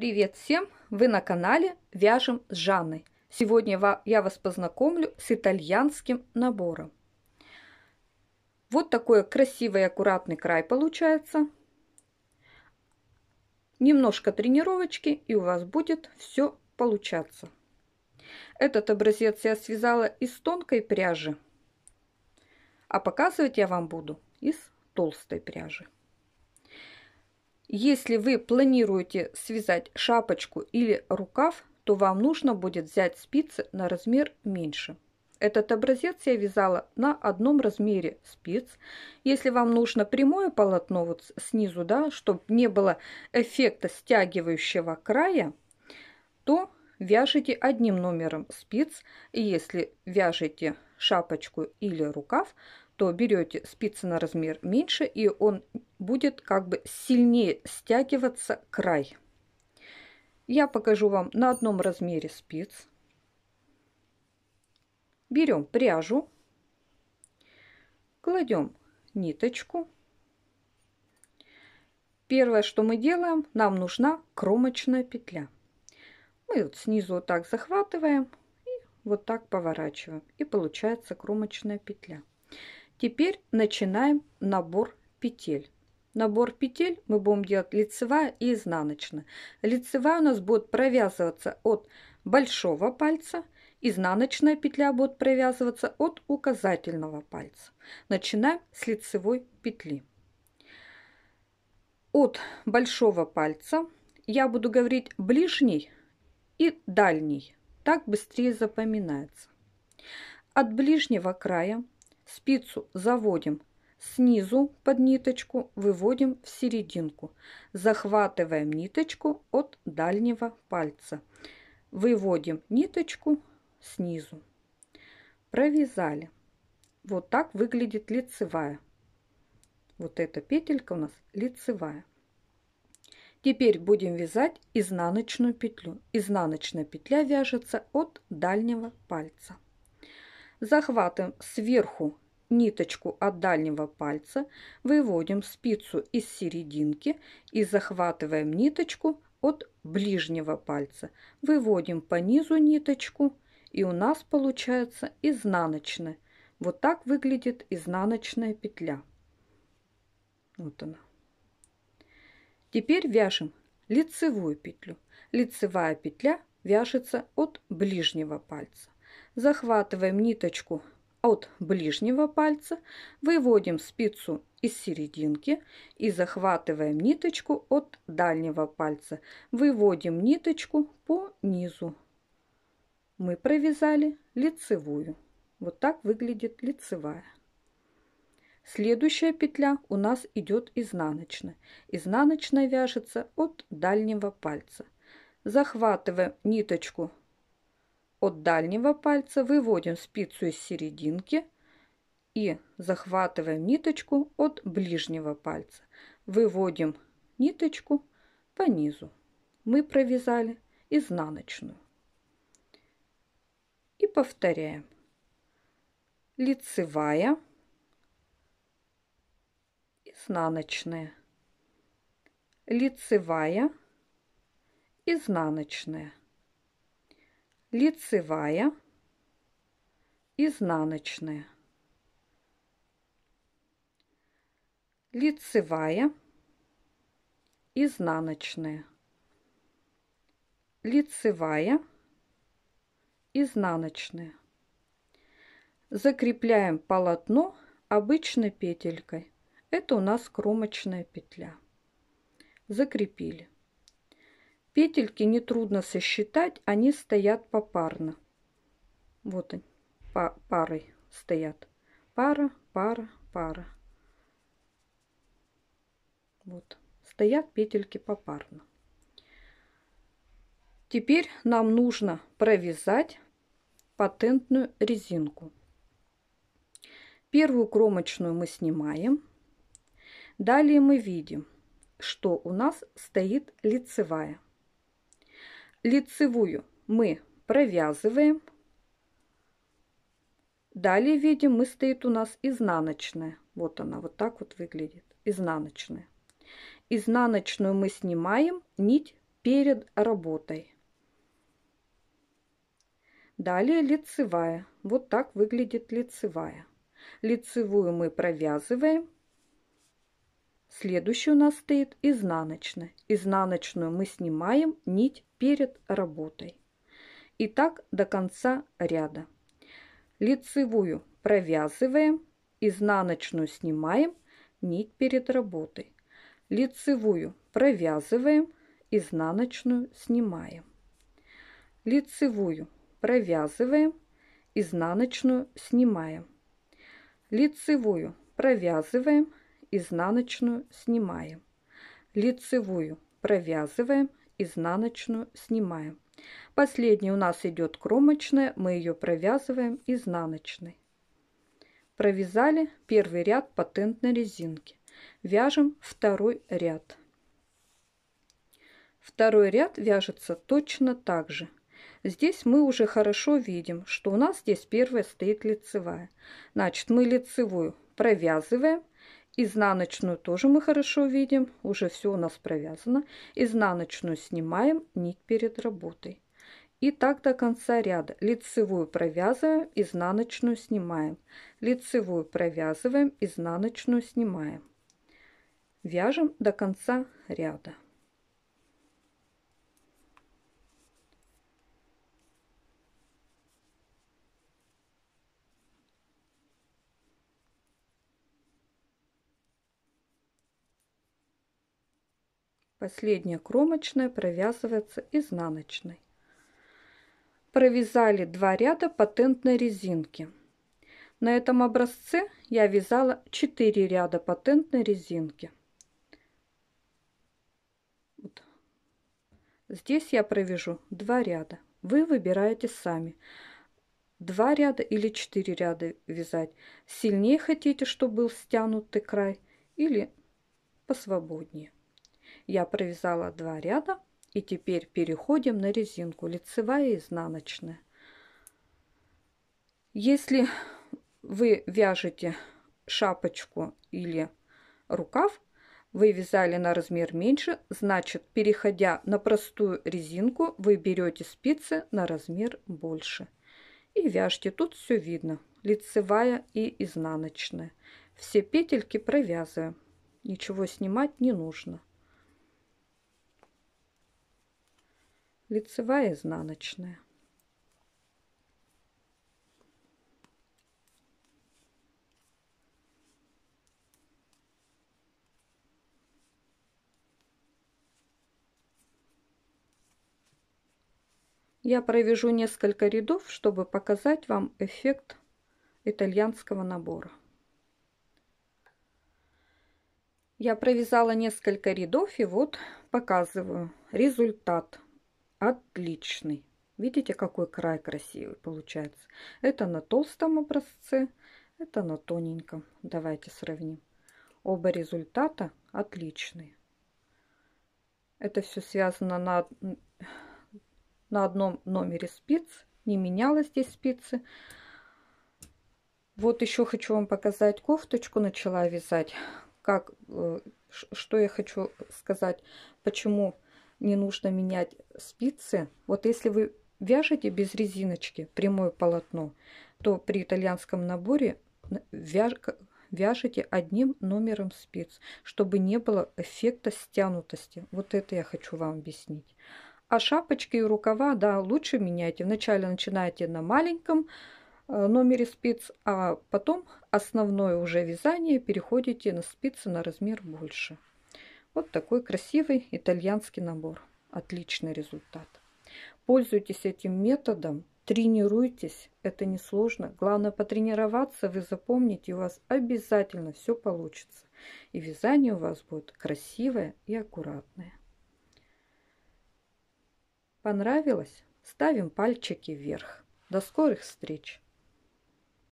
Привет всем! Вы на канале «Вяжем с Жанной». Сегодня я вас познакомлю с итальянским набором. Вот такой красивый аккуратный край получается. Немножко тренировочки и у вас будет все получаться. Этот образец я связала из тонкой пряжи, а показывать я вам буду из толстой пряжи. Если вы планируете связать шапочку или рукав, то вам нужно будет взять спицы на размер меньше. Этот образец я вязала на одном размере спиц. Если вам нужно прямое полотно вот снизу, да, чтобы не было эффекта стягивающего края, то вяжите одним номером спиц. И если вяжете шапочку или рукав, то берете спицы на размер меньше, и он будет как бы сильнее стягиваться край. Я покажу вам на одном размере спиц. Берем пряжу, кладем ниточку. Первое, что мы делаем, нам нужна кромочная петля. Мы вот снизу вот так захватываем, вот так поворачиваем и получается кромочная петля. Теперь начинаем набор петель. Набор петель мы будем делать лицевая и изнаночная. Лицевая у нас будет провязываться от большого пальца, изнаночная петля будет провязываться от указательного пальца. Начинаем с лицевой петли. От большого пальца я буду говорить ближний и дальний так быстрее запоминается. От ближнего края спицу заводим снизу под ниточку, выводим в серединку. Захватываем ниточку от дальнего пальца. Выводим ниточку снизу. Провязали. Вот так выглядит лицевая. Вот эта петелька у нас лицевая. Теперь будем вязать изнаночную петлю. Изнаночная петля вяжется от дальнего пальца. Захватываем сверху ниточку от дальнего пальца, выводим спицу из серединки и захватываем ниточку от ближнего пальца. Выводим по низу ниточку и у нас получается изнаночная. Вот так выглядит изнаночная петля. Вот она. Теперь вяжем лицевую петлю. Лицевая петля вяжется от ближнего пальца. Захватываем ниточку от ближнего пальца, выводим спицу из серединки и захватываем ниточку от дальнего пальца. Выводим ниточку по низу. Мы провязали лицевую. Вот так выглядит лицевая. Следующая петля у нас идет изнаночная. Изнаночная вяжется от дальнего пальца. Захватываем ниточку от дальнего пальца, выводим спицу из серединки и захватываем ниточку от ближнего пальца. Выводим ниточку по низу. Мы провязали изнаночную. И повторяем. Лицевая изнаночные, лицевая, изнаночная, лицевая, изнаночная, лицевая, изнаночная, лицевая, изнаночная. Закрепляем полотно обычной петелькой. Это у нас кромочная петля. Закрепили. Петельки нетрудно сосчитать, они стоят попарно. Вот они, па парой стоят. Пара, пара, пара. Вот, стоят петельки попарно. Теперь нам нужно провязать патентную резинку. Первую кромочную мы снимаем. Далее мы видим, что у нас стоит лицевая. Лицевую мы провязываем. Далее видим, мы стоит у нас изнаночная. Вот она вот так вот выглядит. Изнаночная. Изнаночную мы снимаем нить перед работой. Далее лицевая. Вот так выглядит лицевая. Лицевую мы провязываем Следующий у нас стоит изнаночная. Изнаночную мы снимаем нить перед работой. И так до конца ряда. Лицевую провязываем, изнаночную снимаем, нить перед работой. Лицевую провязываем, изнаночную снимаем. Лицевую провязываем, изнаночную снимаем. Лицевую провязываем, изнаночную снимаем. Лицевую провязываем, изнаночную снимаем. Последняя у нас идет кромочная, мы ее провязываем изнаночной. Провязали первый ряд патентной резинки. Вяжем второй ряд. Второй ряд вяжется точно так же. Здесь мы уже хорошо видим, что у нас здесь первая стоит лицевая. Значит, мы лицевую провязываем Изнаночную тоже мы хорошо видим, уже все у нас провязано. Изнаночную снимаем нить перед работой. И так до конца ряда. Лицевую провязываем, изнаночную снимаем. Лицевую провязываем, изнаночную снимаем. Вяжем до конца ряда. Последняя кромочная провязывается изнаночной. Провязали два ряда патентной резинки. На этом образце я вязала 4 ряда патентной резинки. Вот. Здесь я провяжу 2 ряда. Вы выбираете сами, 2 ряда или 4 ряда вязать. Сильнее хотите, чтобы был стянутый край или посвободнее. Я провязала два ряда и теперь переходим на резинку лицевая и изнаночная. Если вы вяжете шапочку или рукав, вы вязали на размер меньше, значит, переходя на простую резинку, вы берете спицы на размер больше. И вяжите тут все видно, лицевая и изнаночная. Все петельки провязываем, ничего снимать не нужно. лицевая изнаночная. Я провяжу несколько рядов, чтобы показать вам эффект итальянского набора. Я провязала несколько рядов и вот показываю результат отличный. Видите, какой край красивый получается. Это на толстом образце, это на тоненьком. Давайте сравним. Оба результата отличные. Это все связано на, на одном номере спиц. Не меняла здесь спицы. Вот еще хочу вам показать кофточку. Начала вязать. Как, э, что я хочу сказать. Почему не нужно менять спицы. Вот если вы вяжете без резиночки прямое полотно, то при итальянском наборе вяжете одним номером спиц, чтобы не было эффекта стянутости. Вот это я хочу вам объяснить. А шапочки и рукава, да, лучше меняйте. Вначале начинайте на маленьком э, номере спиц, а потом основное уже вязание переходите на спицы на размер больше. Вот такой красивый итальянский набор. Отличный результат. Пользуйтесь этим методом, тренируйтесь, это несложно. Главное потренироваться, вы запомните, у вас обязательно все получится. И вязание у вас будет красивое и аккуратное. Понравилось? Ставим пальчики вверх. До скорых встреч!